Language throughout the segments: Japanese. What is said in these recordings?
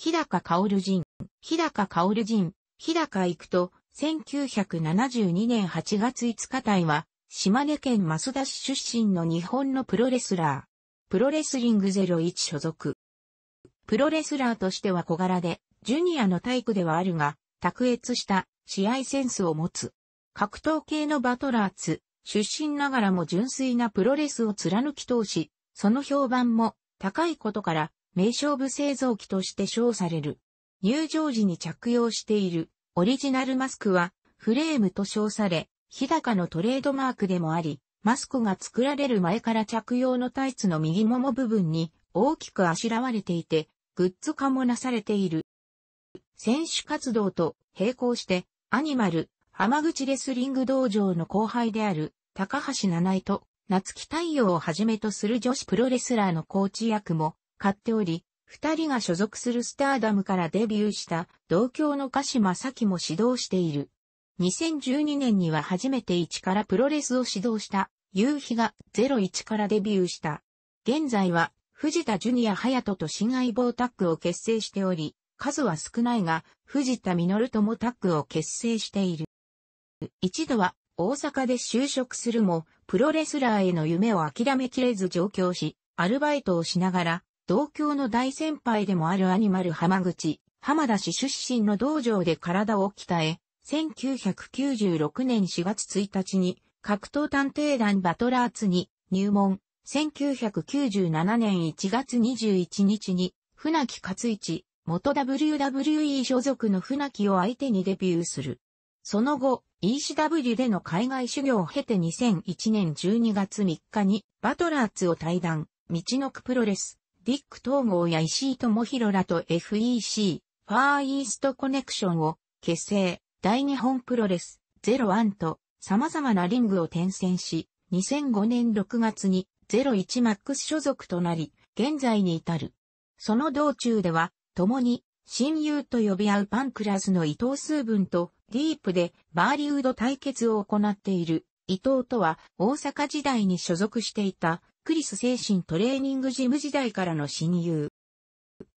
日高薫人、日高薫人、日高行くと、1972年8月5日隊は、島根県増田市出身の日本のプロレスラー。プロレスリング01所属。プロレスラーとしては小柄で、ジュニアの体育ではあるが、卓越した試合センスを持つ。格闘系のバトラーツ、出身ながらも純粋なプロレスを貫き通し、その評判も高いことから名勝負製造機として称される。入場時に着用しているオリジナルマスクはフレームと称され、日高のトレードマークでもあり、マスクが作られる前から着用のタイツの右もも部分に大きくあしらわれていて、グッズ化もなされている。選手活動と並行して、アニマル、浜口レスリング道場の後輩である、高橋七井と、夏木太陽をはじめとする女子プロレスラーのコーチ役も買っており、二人が所属するスターダムからデビューした同郷の鹿島咲も指導している。2012年には初めて一からプロレスを指導した夕日が01からデビューした。現在は藤田ジュニア隼人と新相棒タッグを結成しており、数は少ないが藤田実ともタッグを結成している。一度は大阪で就職するも、プロレスラーへの夢を諦めきれず上京し、アルバイトをしながら、同郷の大先輩でもあるアニマル浜口、浜田市出身の道場で体を鍛え、1996年4月1日に格闘探偵団バトラーツに入門、1997年1月21日に船木勝一、元 WWE 所属の船木を相手にデビューする。その後、ECW での海外修行を経て2001年12月3日にバトラーツを退団、道のくプロレス、ディック統合や石井智弘らと FEC、ファーイーストコネクションを結成、大日本プロレス、01と様々なリングを転戦し、2005年6月に01マックス所属となり、現在に至る。その道中では、共に親友と呼び合うパンクラスの伊藤数文とディープでバーリウード対決を行っている。伊藤とは大阪時代に所属していたクリス精神トレーニングジム時代からの親友。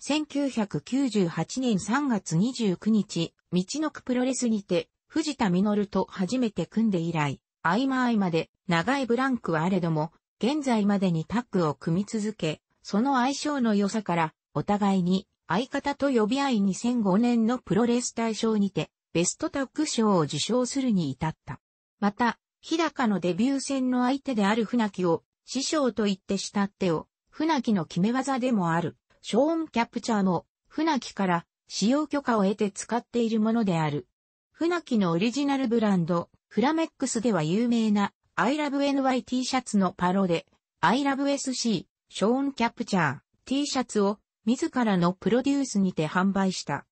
1998年3月29日、道のくプロレスにて、藤田実と初めて組んで以来、合間合間で長いブランクはあれども、現在までにタッグを組み続け、その相性の良さから、お互いに相方と呼び合い2005年のプロレス大賞にて、ベストタッグ賞を受賞するに至った。また、日高のデビュー戦の相手である船木を師匠と言って慕ってを、船木の決め技でもある、ショーンキャプチャーも、船木から使用許可を得て使っているものである。船木のオリジナルブランド、フラメックスでは有名な、I love NYT シャツのパロで、I love SC、ショーンキャプチャー、T シャツを、自らのプロデュースにて販売した。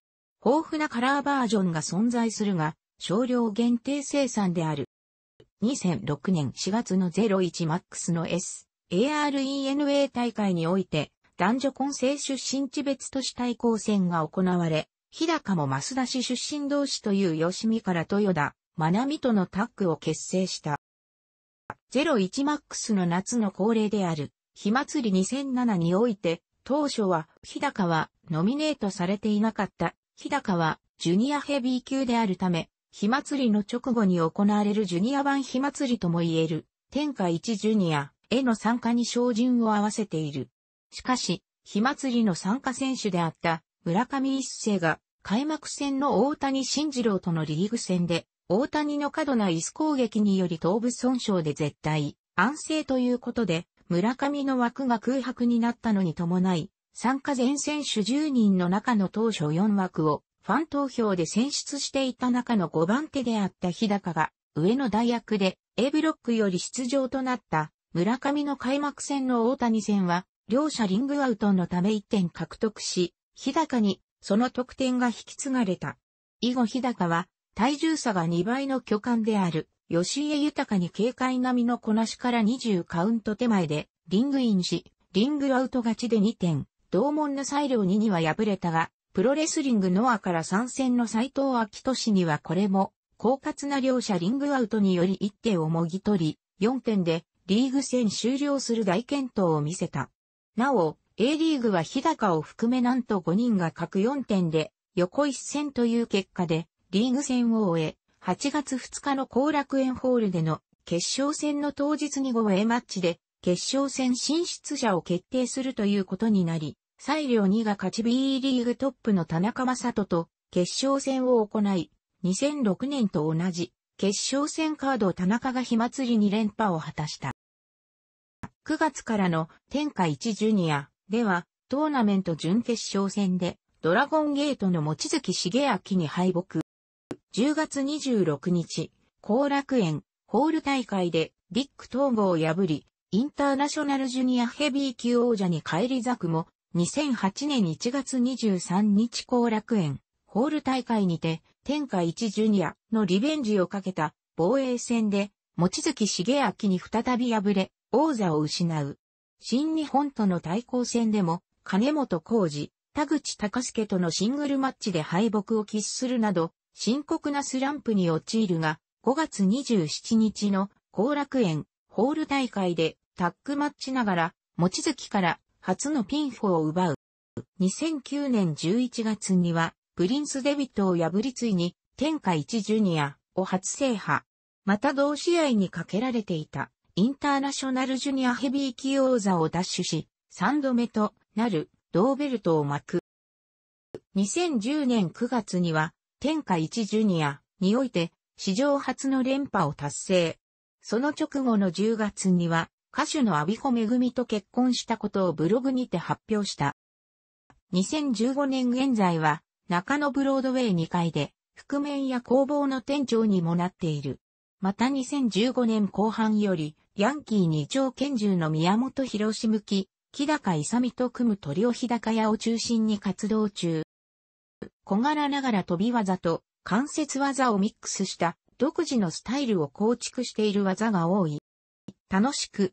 豊富なカラーバージョンが存在するが、少量限定生産である。2006年4月の 01MAX の S、ARENA 大会において、男女混成出身地別都市対抗戦が行われ、日高も増田市出身同士という吉見から豊田、学びとのタッグを結成した。01MAX の夏の恒例である、火祭り2007において、当初は日高はノミネートされていなかった。日高はジュニアヘビー級であるため、火祭りの直後に行われるジュニア版火祭りとも言える、天下一ジュニアへの参加に照準を合わせている。しかし、火祭りの参加選手であった村上一世が開幕戦の大谷慎次郎とのリーグ戦で、大谷の過度な椅子攻撃により頭部損傷で絶対安静ということで、村上の枠が空白になったのに伴い、参加全選手10人の中の当初4枠をファン投票で選出していた中の5番手であった日高が、上の大役で A ブロックより出場となった村上の開幕戦の大谷戦は、両者リングアウトのため1点獲得し、日高にその得点が引き継がれた。以後日高は、体重差が2倍の巨漢である、吉江豊に警戒並みのこなしから20カウント手前で、リングインし、リングアウト勝ちで2点、同門の裁量2には敗れたが、プロレスリングノアから参戦の斎藤明俊にはこれも、狡猾な両者リングアウトにより1手をもぎ取り、4点でリーグ戦終了する大健闘を見せた。なお、A リーグは日高を含めなんと5人が各4点で横一戦という結果でリーグ戦を終え、8月2日の後楽園ホールでの決勝戦の当日に 5A マッチで決勝戦進出者を決定するということになり、西陵2が勝ち B リーグトップの田中正人と決勝戦を行い、2006年と同じ決勝戦カード田中が火祭りに連覇を果たした。9月からの天下一ジュニアではトーナメント準決勝戦でドラゴンゲートの望月茂明に敗北。10月26日、後楽園ホール大会でディック統合を破り、インターナショナルジュニアヘビー級王者に返り咲くも、2008年1月23日後楽園、ホール大会にて、天下一ジュニアのリベンジをかけた防衛戦で、望月茂明に再び敗れ、王座を失う。新日本との対抗戦でも、金本浩二、田口隆介とのシングルマッチで敗北を喫するなど、深刻なスランプに陥るが、5月27日の後楽園ホール大会でタッグマッチながら、望月から初のピンフォを奪う。2009年11月には、プリンス・デビットを破りついに、天下一ジュニアを初制覇。また同試合にかけられていた、インターナショナルジュニアヘビー級王座を奪取し、3度目となる、同ベルトを巻く。2010年9月には、天下一ジュニアにおいて、史上初の連覇を達成。その直後の10月には、歌手のアビコ恵と結婚したことをブログにて発表した。2015年現在は中野ブロードウェイ2階で覆面や工房の店長にもなっている。また2015年後半よりヤンキー二丁拳銃の宮本博士向き、木高勇と組む鳥尾日高屋を中心に活動中。小柄ながら飛び技と関節技をミックスした独自のスタイルを構築している技が多い。楽しく、